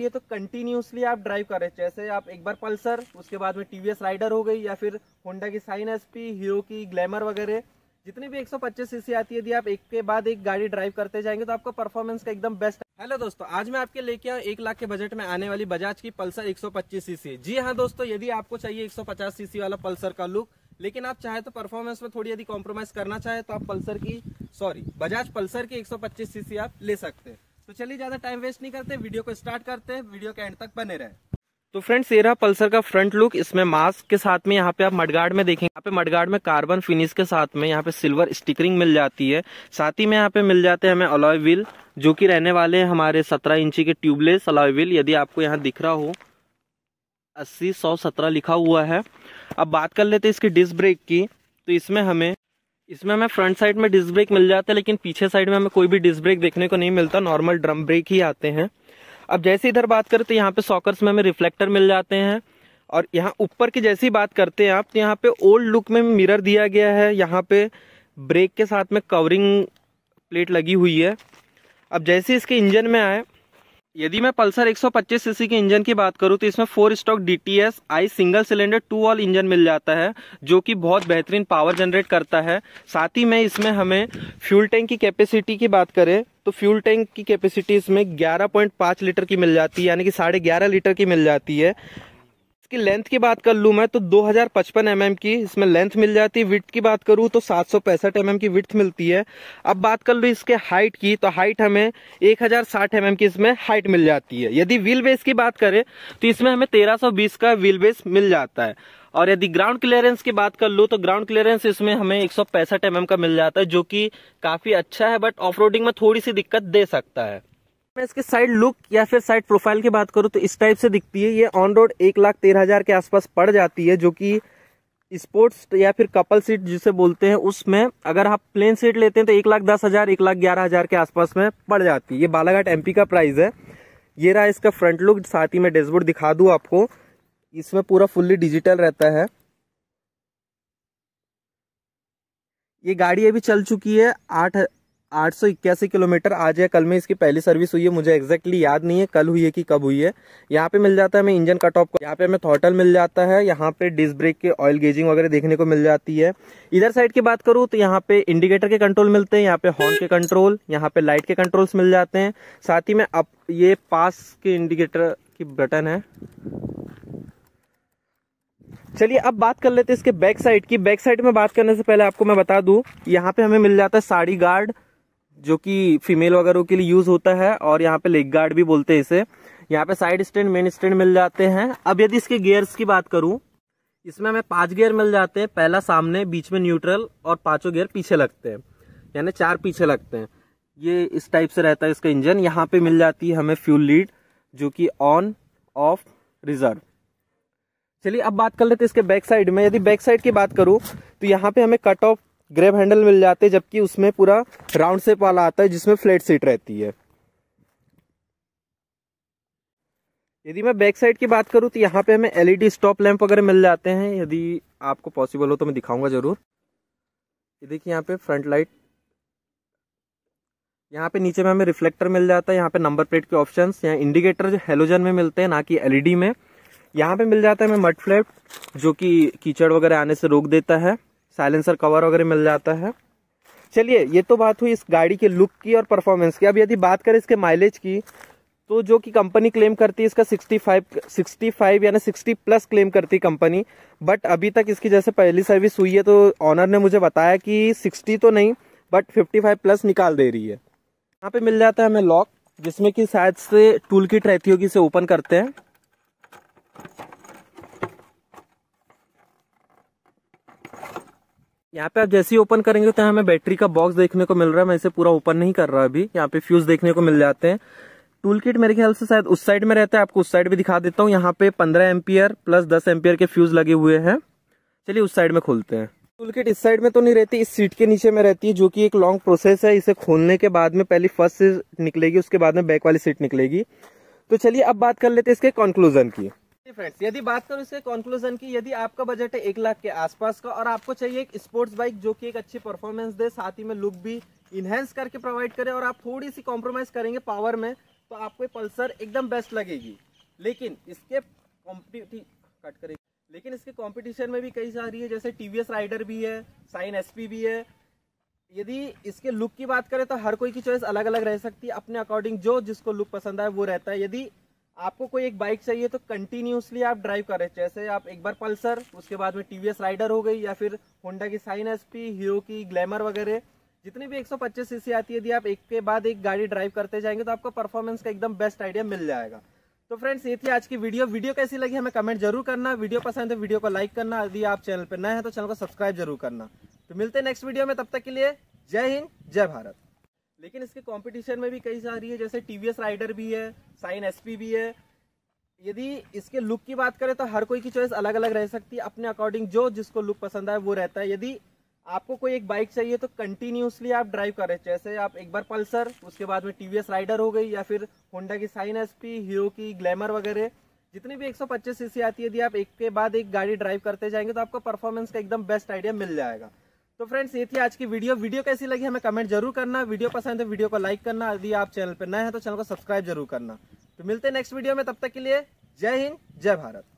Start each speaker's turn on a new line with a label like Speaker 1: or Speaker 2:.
Speaker 1: ये तो कंटिन्यूसली आप ड्राइव कर रहे हैं जैसे आप एक बार पल्सर उसके बाद में टीवीएस राइडर हो गई या फिर होंडा की साइन एस पी हीरो की ग्लैमर वगैरह जितनी भी 125 सीसी आती है यदि आप एक के बाद एक गाड़ी ड्राइव करते जाएंगे तो आपका परफॉर्मेंस का एकदम बेस्ट हेलो दोस्तों आज मैं आपके लेके आया एक लाख के बजट में आने वाली बजाज की पल्सर एक सीसी जी हाँ दोस्तों यदि आपको चाहिए एक सीसी वाला पल्सर का लुक लेकिन आप चाहे तो परफॉर्मेंस में थोड़ी यदि कॉम्प्रोमाइज करना चाहे तो आप पल्सर की सॉरी बजाज पल्सर की एक सीसी आप ले सकते हैं तो चलिए ज़्यादा टाइम वेस्ट नहीं करते वीडियो को स्टार्ट करते हैं वीडियो के एंड तक बने रहे तो फ्रेंड्स ये रहा पल्सर का फ्रंट लुक इसमें मास्क के साथ में यहाँ पे आप मडगार्ड में देखेंगे यहाँ पे मडगार्ड में कार्बन फिनिश के साथ में यहाँ पे सिल्वर स्टिकरिंग मिल जाती है साथ ही में यहाँ पे मिल जाते हैं हमें अलॉय व्हील जो कि रहने वाले हैं हमारे 17 इंची के ट्यूबलेस अलॉय व्हील यदि आपको यहाँ दिख रहा हो अस्सी सौ सत्रह लिखा हुआ है अब बात कर लेते इसके डिस्क ब्रेक की तो इसमें हमें इसमें हमें फ्रंट साइड में डिस्क ब्रेक मिल जाता है लेकिन पीछे साइड में हमें कोई भी डिस्क ब्रेक देखने को नहीं मिलता नॉर्मल ड्रम ब्रेक ही आते हैं अब जैसे इधर बात करें तो यहाँ पे सॉकर्स में हमें रिफ्लेक्टर मिल जाते हैं और यहाँ ऊपर की जैसी बात करते हैं आप तो यहाँ पे ओल्ड लुक में मिरर दिया गया है यहाँ पे ब्रेक के साथ में कवरिंग प्लेट लगी हुई है अब जैसे इसके इंजन में आए यदि मैं पल्सर 125 सीसी के इंजन की बात करूं तो इसमें four stroke D T S I single cylinder two valve engine मिल जाता है जो कि बहुत बेहतरीन पावर जनरेट करता है साथ ही में इसमें हमें फ्यूल टैंक की कैपेसिटी की बात करें तो फ्यूल टैंक की कैपेसिटी इसमें 11.5 लीटर की मिल जाती है यानी कि साढ़े ग्यारह लीटर की मिल जाती है इसकी लेंथ की बात कर लूँ मैं तो 2055 mm की इसमें लेंथ मिल जाती है विथ की बात करूँ तो सात सौ पैंसठ mm की विथ मिलती है अब बात कर लूँ इसके हाइट की तो हाइट हमें 1060 हजार mm की इसमें हाइट मिल जाती है यदि व्हील बेस की बात करें तो इसमें हमें 1320 का व्हील बेस मिल जाता है और यदि ग्राउंड क्लियरेंस की बात कर लूँ तो ग्राउंड क्लियरेंस इसमें हमें एक सौ mm का मिल जाता है जो कि काफ़ी अच्छा है बट ऑफ में थोड़ी सी दिक्कत दे सकता है मैं इसके साइड लुक या फिर साइड प्रोफाइल की बात करूँ तो इस टाइप से दिखती है ये ऑन रोड एक लाख तेरह हज़ार के आसपास पड़ जाती है जो कि स्पोर्ट्स या फिर कपल सीट जिसे बोलते हैं उसमें अगर आप प्लेन सीट लेते हैं तो एक लाख दस हज़ार एक लाख ग्यारह हज़ार के आसपास में पड़ जाती है ये बालाघाट एमपी का प्राइस है ये रहा इसका फ्रंट लुक साथ ही मैं डैशबोर्ड दिखा दूँ आपको इसमें पूरा फुल्ली डिजिटल रहता है ये गाड़ी अभी चल चुकी है आठ आठ सौ इक्यासी किलोमीटर आज या कल में इसकी पहली सर्विस हुई है मुझे एक्जैक्टली याद नहीं है कल हुई है कि कब हुई है यहाँ पे मिल जाता है हमें इंजन कट ऑफ यहाँ पे हमें थॉटल मिल जाता है यहाँ पे डिस्क ब्रेक के ऑयल गेजिंग वगैरह देखने को मिल जाती है इधर साइड की बात करूँ तो यहाँ पे इंडिकेटर के कंट्रोल मिलते हैं यहाँ पे हॉर्न के कंट्रोल यहाँ पे लाइट के कंट्रोल्स मिल जाते हैं साथ ही में अब ये पास के इंडिकेटर की बटन है चलिए अब बात कर लेते हैं इसके बैक साइड की बैक साइड में बात करने से पहले आपको मैं बता दूं यहाँ पे हमें मिल जाता है साड़ी गार्ड जो कि फीमेल वगैरह के लिए यूज होता है और यहाँ पे लेग गार्ड भी बोलते हैं इसे यहाँ पे साइड स्टैंड मेन स्टैंड मिल जाते हैं अब यदि इसके गियर्स की बात करूं इसमें हमें पांच गियर मिल जाते हैं पहला सामने बीच में न्यूट्रल और पांचों गियर पीछे लगते हैं यानी चार पीछे लगते हैं ये इस टाइप से रहता है इसका इंजन यहाँ पे मिल जाती है हमें फ्यूल लीड जो कि ऑन ऑफ रिजर्व चलिए अब बात कर लेते हैं इसके बैक साइड में यदि बैक साइड की बात करूँ तो यहाँ पे हमें कट ऑफ ग्रेप हैंडल मिल जाते हैं जबकि उसमें पूरा राउंड सेप वाला आता है जिसमें फ्लैट सीट रहती है यदि मैं बैक साइड की बात करूं तो यहाँ पे हमें एलईडी स्टॉप लैंप वगैरह मिल जाते हैं यदि आपको पॉसिबल हो तो मैं दिखाऊंगा जरूर ये देखिए यहाँ पे फ्रंट लाइट यहाँ पे नीचे में हमें रिफ्लेक्टर मिल जाता है यहाँ पे नंबर प्लेट के ऑप्शन यहाँ इंडिकेटर जो हेलोजन में मिलते हैं ना कि एलईडी में यहाँ पे मिल जाता है हमें मड फ्लैप जो कि कीचड़ वगैरह आने से रोक देता है साइलेंसर कवर वगैरह मिल जाता है चलिए ये तो बात हुई इस गाड़ी के लुक की और परफॉर्मेंस की अब यदि बात करें इसके माइलेज की तो जो कि कंपनी क्लेम करती है इसका 65 65 यानी 60 प्लस क्लेम करती है कंपनी बट अभी तक इसकी जैसे पहली सर्विस हुई है तो ऑनर ने मुझे बताया कि 60 तो नहीं बट 55 प्लस निकाल दे रही है यहाँ पे मिल जाता है हमें लॉक जिसमें कि शायद से टूल किट रहती होगी इसे ओपन करते हैं यहाँ पे आप जैसे ही ओपन करेंगे तो हमें बैटरी का बॉक्स देखने को मिल रहा है मैं इसे पूरा ओपन नहीं कर रहा अभी यहाँ पे फ्यूज देखने को मिल जाते हैं टूल किट मेरे ख्याल से शायद उस साइड में रहता है आपको उस साइड भी दिखा देता हूँ यहाँ पे पंद्रह एम्पियर प्लस दस एम्पियर के फ्यूज लगे हुए हैं चलिए उस साइड में खोलते हैं टूल किट इस साइड में तो नहीं रहती इस सीट के नीचे में रहती है जो कि एक लॉन्ग प्रोसेस है इसे खोलने के बाद में पहली फर्स्ट सीट निकलेगी उसके बाद में बैक वाली सीट निकलेगी तो चलिए अब बात कर लेते हैं इसके कंक्लूजन की फ्रेंड्स यदि बात करूँ इसके कंक्लूजन की यदि आपका बजट है एक लाख के आसपास का और आपको चाहिए एक स्पोर्ट्स बाइक जो कि एक अच्छी परफॉर्मेंस दे साथ ही में लुक भी इनहेंस करके प्रोवाइड करे और आप थोड़ी सी कॉम्प्रोमाइज करेंगे पावर में तो आपको पल्सर एकदम बेस्ट लगेगी लेकिन इसके कॉम्पिटि कट करेगी लेकिन इसके कॉम्पिटिशन में भी कई सारी है जैसे टी राइडर भी है साइन एस भी है यदि इसके लुक की बात करें तो हर कोई की चॉइस अलग अलग रह सकती है अपने अकॉर्डिंग जो जिसको लुक पसंद आए वो रहता है यदि आपको कोई एक बाइक चाहिए तो कंटिन्यूसली आप ड्राइव करें जैसे आप एक बार पल्सर उसके बाद में टीवीएस राइडर हो गई या फिर होंडा की साइन एस पी हीरो की ग्लैमर वगैरह जितनी भी 125 सीसी आती है यदि आप एक के बाद एक गाड़ी ड्राइव करते जाएंगे तो आपको परफॉर्मेंस का एकदम बेस्ट आइडिया मिल जाएगा तो फ्रेंड्स ये थी आज की वीडियो वीडियो कैसी लगी हमें कमेंट जरूर करना वीडियो पसंद है वीडियो को लाइक करना यदि आप चैनल पर नए हैं तो चैनल को सब्सक्राइब जरूर करना तो मिलते हैं नेक्स्ट वीडियो में तब तक के लिए जय हिंद जय भारत लेकिन इसके कंपटीशन में भी कई सारी है जैसे टी राइडर भी है साइन एस भी है यदि इसके लुक की बात करें तो हर कोई की चॉइस अलग अलग रह सकती है अपने अकॉर्डिंग जो जिसको लुक पसंद आए वो रहता है यदि आपको कोई एक बाइक चाहिए तो कंटिन्यूसली आप ड्राइव करें जैसे आप एक बार पल्सर उसके बाद में टी राइडर हो गई या फिर होंडा की साइन एस हीरो की ग्लैमर वगैरह जितनी भी 125 सीसी आती है यदि आप एक के बाद एक गाड़ी ड्राइव करते जाएंगे तो आपको परफॉर्मेंस का एकदम बेस्ट आइडिया मिल जाएगा तो फ्रेंड्स ये थी आज की वीडियो वीडियो कैसी लगी हमें कमेंट जरूर करना वीडियो पसंद है तो वीडियो को लाइक करना यदि आप चैनल पर नए हैं तो चैनल को सब्सक्राइब जरूर करना तो मिलते हैं नेक्स्ट वीडियो में तब तक के लिए जय हिंद जय भारत